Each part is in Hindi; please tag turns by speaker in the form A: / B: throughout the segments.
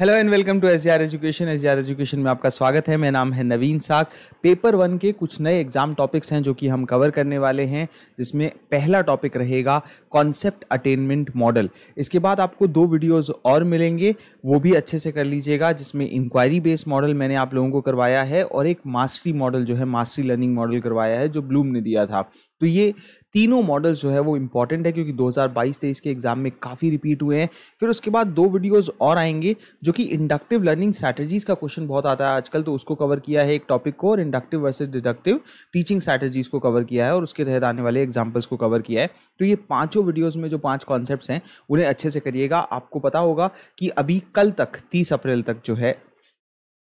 A: hello and welcome to S education S education में आपका स्वागत है मेरा नाम है नवीन साख पेपर वन के कुछ नए एग्जाम टॉपिक्स हैं जो कि हम कवर करने वाले हैं जिसमें पहला टॉपिक रहेगा कॉन्सेप्ट अटेनमेंट मॉडल इसके बाद आपको दो वीडियोस और मिलेंगे वो भी अच्छे से कर लीजिएगा जिसमें इंक्वायरी बेस्ड मॉडल मैंने आप लोगों को करवाया है और एक मास्टरी मॉडल जो है मास्टरी लर्निंग मॉडल करवाया है जो ब्लूम ने दिया था तो ये तीनों मॉडल्स जो है वो इंपॉर्टेंट है क्योंकि 2022 हज़ार के एग्जाम में काफ़ी रिपीट हुए हैं फिर उसके बाद दो वीडियोस और आएंगे जो कि इंडक्टिव लर्निंग स्ट्रैटेजीज का क्वेश्चन बहुत आता है आजकल तो उसको कवर किया है एक टॉपिक को और inductive versus deductive teaching strategies को कवर किया है और उसके तहत आने वाले एग्जाम्पल्स को कवर किया है तो ये पाँचों वीडियोज़ में जो पाँच कॉन्सेप्ट हैं उन्हें अच्छे से करिएगा आपको पता होगा कि अभी कल तक तीस अप्रैल तक जो है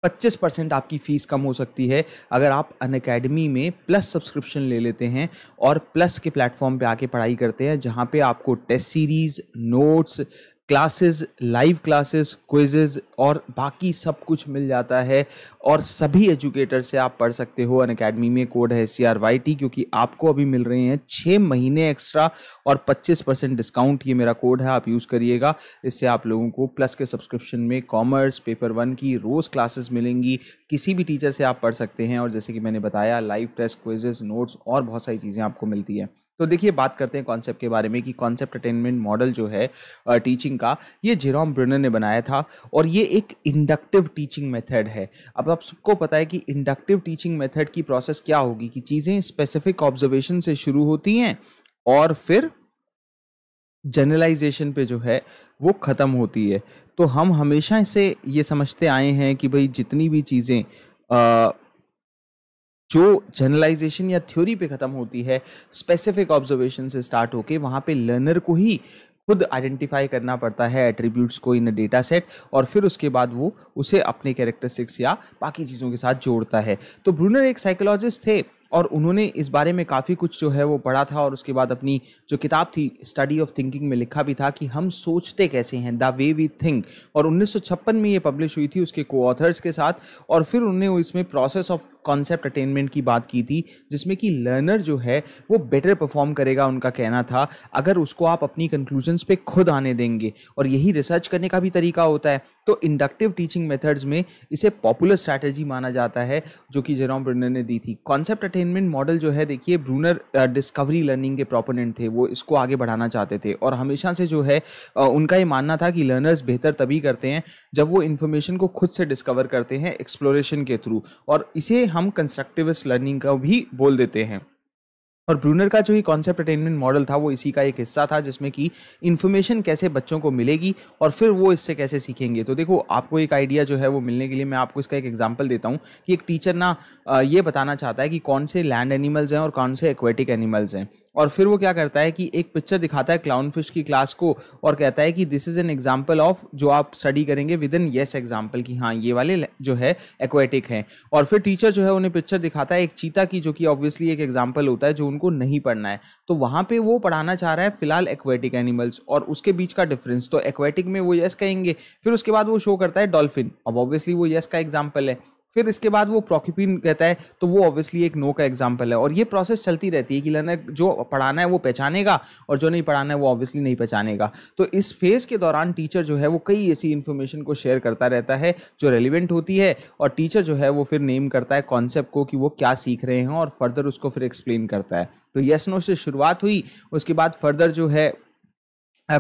A: 25 परसेंट आपकी फ़ीस कम हो सकती है अगर आप अन अकेडमी में प्लस सब्सक्रिप्शन ले लेते हैं और प्लस के प्लेटफॉर्म पे आके पढ़ाई करते हैं जहाँ पे आपको test series notes classes live classes quizzes और बाकी सब कुछ मिल जाता है और सभी एजुकेटर से आप पढ़ सकते हो अन अकेडमी में कोड है सी आर वाई टी क्योंकि आपको अभी मिल रहे हैं छः महीने एक्स्ट्रा और पच्चीस परसेंट डिस्काउंट ये मेरा कोड है आप यूज़ करिएगा इससे आप लोगों को प्लस के सब्सक्रिप्शन में कॉमर्स पेपर वन की रोज़ क्लासेस मिलेंगी किसी भी टीचर से आप पढ़ सकते हैं और जैसे कि मैंने बताया लाइव टेस्ट क्विजेज नोट्स और बहुत सारी चीज़ें आपको मिलती हैं तो देखिए बात करते हैं कॉन्सेप्ट के बारे में कि कॉन्सेप्ट अटेनमेंट मॉडल जो है टीचिंग का ये जेरोम ब्रुनर ने बनाया था और ये एक इंडक्टिव टीचिंग मेथड है अब आप सबको पता है कि इंडक्टिव टीचिंग मेथड की प्रोसेस क्या होगी कि चीज़ें स्पेसिफिक ऑब्जर्वेशन से शुरू होती हैं और फिर जनरलाइजेशन पे जो है वो ख़त्म होती है तो हम हमेशा इसे ये समझते आए हैं कि भाई जितनी भी चीज़ें जो जर्नलाइजेशन या थ्योरी पे ख़त्म होती है स्पेसिफिक ऑब्जर्वेशन से स्टार्ट होके वहाँ पे लर्नर को ही खुद आइडेंटिफाई करना पड़ता है एट्रीब्यूट्स को इन डेटा सेट और फिर उसके बाद वो उसे अपने कैरेक्टरिस्टिक्स या बाकी चीज़ों के साथ जोड़ता है तो ब्रूनर एक साइकोलॉजिस्ट थे और उन्होंने इस बारे में काफ़ी कुछ जो है वो पढ़ा था और उसके बाद अपनी जो किताब थी स्टडी ऑफ थिंकिंग में लिखा भी था कि हम सोचते कैसे हैं द वे वी थिंक और उन्नीस में ये पब्लिश हुई थी उसके को ऑथर्स के साथ और फिर उन्होंने इसमें प्रोसेस ऑफ कॉन्सेप्ट अटेनमेंट की बात की थी जिसमें कि लर्नर जो है वो बेटर परफॉर्म करेगा उनका कहना था अगर उसको आप अपनी कंक्लूजन्स पे खुद आने देंगे और यही रिसर्च करने का भी तरीका होता है तो इंडक्टिव टीचिंग मेथड्स में इसे पॉपुलर स्ट्रैटेजी माना जाता है जो कि जेरोम ब्रिनर ने दी थी कॉन्सेप्ट एंटरटेनमेंट मॉडल जो है देखिए ब्रूनर डिस्कवरी लर्निंग के प्रोपोनेंट थे वो इसको आगे बढ़ाना चाहते थे और हमेशा से जो है उनका ये मानना था कि लर्नर्स बेहतर तभी करते हैं जब वो इन्फॉर्मेशन को खुद से डिस्कवर करते हैं एक्सप्लोरेशन के थ्रू और इसे हम कंस्ट्रक्टिविस्ट लर्निंग का भी बोल देते हैं और ब्रूनर का जो ही कॉन्सेप्ट अटेनमेंट मॉडल था वो इसी का एक हिस्सा था जिसमें कि इन्फॉर्मेशन कैसे बच्चों को मिलेगी और फिर वो इससे कैसे सीखेंगे तो देखो आपको एक आइडिया जो है वो मिलने के लिए मैं आपको इसका एक एग्जाम्पल देता हूँ कि एक टीचर ना ये बताना चाहता है कि कौन से लैंड एनिमल्स हैं और कौन से एक्वेटिक एनिमल्स हैं और फिर वो क्या करता है कि एक पिक्चर दिखाता है क्लाउन फिश की क्लास को और कहता है कि this is an example of जो आप स्टडी करेंगे विद इन येस एग्जाम्पल कि हाँ ये वाले जो है एक्वेटिक हैं और फिर टीचर जो है उन्हें पिक्चर दिखाता है एक चीता की जो कि ऑब्वियसली एक एग्जाम्पल होता है जो उनको नहीं पढ़ना है तो वहाँ पर वो पढ़ाना चाह रहा है फिलहाल एक्वेटिक एनिमल्स और उसके बीच का डिफरेंस तो एक्वेटिक में वो येस कहेंगे फिर उसके बाद वो शो करता है डॉल्फिन अब ऑब्वियसली वो येस का एग्जाम्पल है फिर इसके बाद वो प्रोक्यूपिन कहता है तो वो ऑब्वियसली एक नो का एग्जाम्पल है और ये प्रोसेस चलती रहती है कि लर्नर जो पढ़ाना है वो पहचानेगा और जो नहीं पढ़ाना है वो ऑब्वियसली नहीं पहचानेगा तो इस फेज़ के दौरान टीचर जो है वो कई ऐसी इन्फॉर्मेशन को शेयर करता रहता है जो रेलिवेंट होती है और टीचर जो है वो फिर नेम करता है कॉन्सेप्ट को कि वो क्या सीख रहे हैं और फर्दर उसको फिर एक्सप्लेन करता है तो येस नो से शुरुआत हुई उसके बाद फर्दर जो है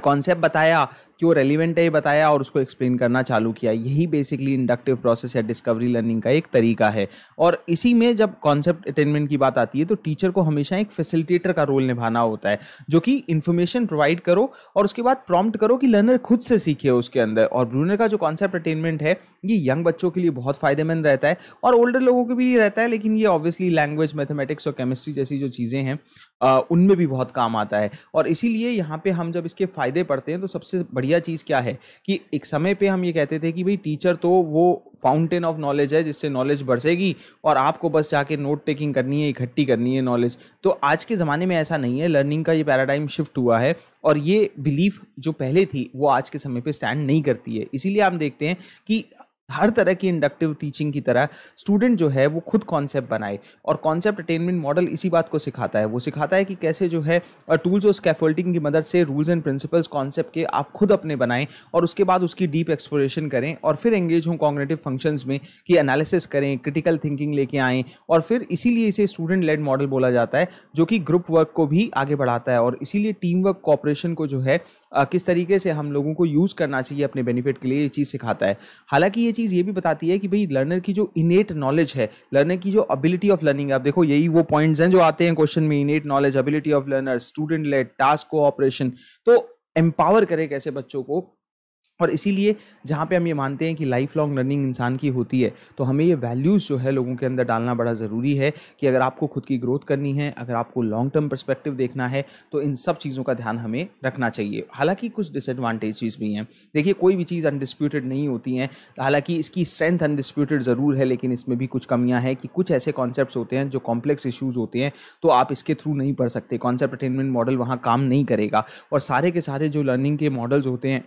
A: कॉन्सेप्ट बताया कि वो रेलिवेंट है ये बताया और उसको एक्सप्लेन करना चालू किया यही बेसिकली इंडक्टिव प्रोसेस या डिस्कवरी लर्निंग का एक तरीका है और इसी में जब कॉन्सेप्ट अटेनमेंट की बात आती है तो टीचर को हमेशा एक फैसिलिटेटर का रोल निभाना होता है जो कि इन्फॉर्मेशन प्रोवाइड करो और उसके बाद प्रॉम्प्ट करो कि लर्नर खुद से सीखे उसके अंदर और ब्रूनर का जो कॉन्सेप्ट अटेनमेंट है ये यंग बच्चों के लिए बहुत फायदेमंद रहता है और ओल्डर लोगों के भी रहता है लेकिन ये ऑब्वियसली लैंग्वेज मैथमेटिक्स और केमिस्ट्री जैसी जो चीज़ें हैं उनमें भी बहुत काम आता है और इसीलिए यहाँ पे हम जब इसके फायदे पढ़ते हैं तो सबसे बड़ी बढ़िया चीज़ क्या है कि एक समय पे हम ये कहते थे कि भाई टीचर तो वो फाउंटेन ऑफ नॉलेज है जिससे नॉलेज बढ़ेगी और आपको बस जाके नोट टेकिंग करनी है इकट्ठी करनी है नॉलेज तो आज के ज़माने में ऐसा नहीं है लर्निंग का ये पैराडाइम शिफ्ट हुआ है और ये बिलीफ जो पहले थी वो आज के समय पर स्टैंड नहीं करती है इसीलिए आप देखते हैं कि हर तरह की इंडक्टिव टीचिंग की तरह स्टूडेंट जो है वो खुद कॉन्सेप्ट बनाए और कॉन्सेप्ट अटेनमेंट मॉडल इसी बात को सिखाता है वो सिखाता है कि कैसे जो है टूल्स और स्कैफोल्टिंग की मदद से रूल्स एंड प्रिंसिपल्स कॉन्सेप्ट के आप खुद अपने बनाएं और उसके बाद उसकी डीप एक्सप्लोरेशन करें और फिर एंगेज हों कॉग्नेटिव फंक्शंस में कि एनालिसिस करें क्रिटिकल थिंकिंग लेके आएँ और फिर इसीलिए इसे स्टूडेंट लेड मॉडल बोला जाता है जो कि ग्रुप वर्क को भी आगे बढ़ाता है और इसीलिए टीम वर्क कॉपरेशन को जो है किस तरीके से हम लोगों को यूज़ करना चाहिए अपने बेनिफिट के लिए ये चीज़ सिखाता है हालांकि ये चीज़ ये भी बताती है कि भाई लर्नर की जो इनेट नॉलेज है लर्नर की जो अबिलिटी ऑफ लर्निंग है आप देखो यही वो पॉइंट्स हैं जो आते हैं क्वेश्चन में innate knowledge ability of learner student late task cooperation तो एम्पावर करे कैसे बच्चों को और इसीलिए जहाँ पे हम ये मानते हैं कि लाइफ लॉन्ग लर्निंग इंसान की होती है तो हमें ये वैल्यूज़ जो है लोगों के अंदर डालना बड़ा ज़रूरी है कि अगर आपको खुद की ग्रोथ करनी है अगर आपको लॉन्ग टर्म परस्पेक्टिव देखना है तो इन सब चीज़ों का ध्यान हमें रखना चाहिए हालांकि कुछ डिसएडवांटेजेस भी हैं देखिए कोई भी चीज़ अनडिस्प्यूटेड नहीं होती हैं हालाँकि इसकी स्ट्रेंथ अनडिस्प्यूटेड ज़रूर है लेकिन इसमें भी कुछ कमियाँ हैं कि कुछ ऐसे कॉन्सेप्ट होते हैं जो कॉम्प्लेक्स इशूज़ होते हैं तो आप इसके थ्रू नहीं पढ़ सकते कॉन्सेप्ट अटेनमेंट मॉडल वहाँ काम नहीं करेगा और सारे के सारे जो लर्निंग के मॉडल्स होते हैं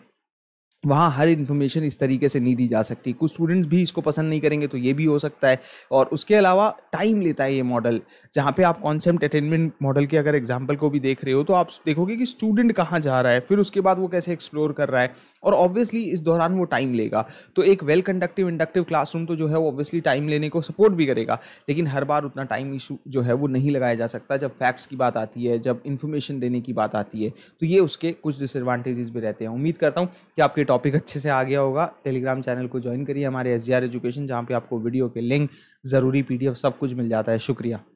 A: वहाँ हर इन्फॉर्मेशन इस तरीके से नहीं दी जा सकती कुछ स्टूडेंट्स भी इसको पसंद नहीं करेंगे तो ये भी हो सकता है और उसके अलावा टाइम लेता है ये मॉडल जहाँ पे आप कॉन्सेप्ट अटेनमेंट मॉडल के अगर एग्जाम्पल को भी देख रहे हो तो आप देखोगे कि स्टूडेंट कहाँ जा रहा है फिर उसके बाद वो कैसे एक्सप्लोर कर रहा है और ऑब्वियसली इस दौरान वो टाइम लेगा तो एक वेल कंडक्टिव इंडक्टिव क्लासरूम तो जो है वो ऑब्वियसली टाइम लेने को सपोर्ट भी करेगा लेकिन हर बार उतना टाइम इशू जो है वो नहीं लगाया जा सकता जब फैक्ट्स की बात आती है जब इन्फॉर्मेशन देने की बात आती है तो ये उसके कुछ डिसएडवांटेजेस भी रहते हैं उम्मीद करता हूँ कि आपके टॉपिक अच्छे से आ गया होगा टेलीग्राम चैनल को ज्वाइन करिए हमारे एस एजुकेशन जहाँ पे आपको वीडियो के लिंक ज़रूरी पीडीएफ सब कुछ मिल जाता है शुक्रिया